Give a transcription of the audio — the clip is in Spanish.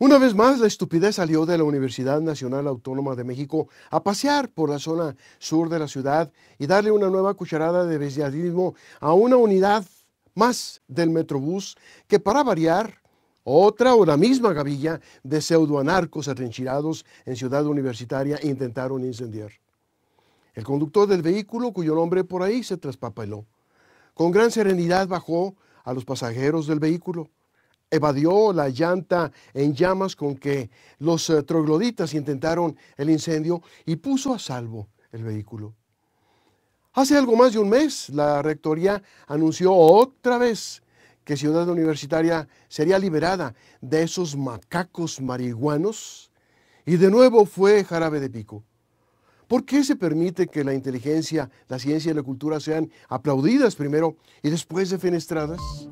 Una vez más, la estupidez salió de la Universidad Nacional Autónoma de México a pasear por la zona sur de la ciudad y darle una nueva cucharada de bestiadismo a una unidad más del Metrobús que para variar otra o la misma gavilla de pseudoanarcos atrincherados en Ciudad Universitaria intentaron incendiar. El conductor del vehículo, cuyo nombre por ahí se traspapeló, con gran serenidad bajó a los pasajeros del vehículo evadió la llanta en llamas con que los eh, trogloditas intentaron el incendio y puso a salvo el vehículo. Hace algo más de un mes, la Rectoría anunció otra vez que Ciudad Universitaria sería liberada de esos macacos marihuanos y de nuevo fue jarabe de pico. ¿Por qué se permite que la inteligencia, la ciencia y la cultura sean aplaudidas primero y después defenestradas?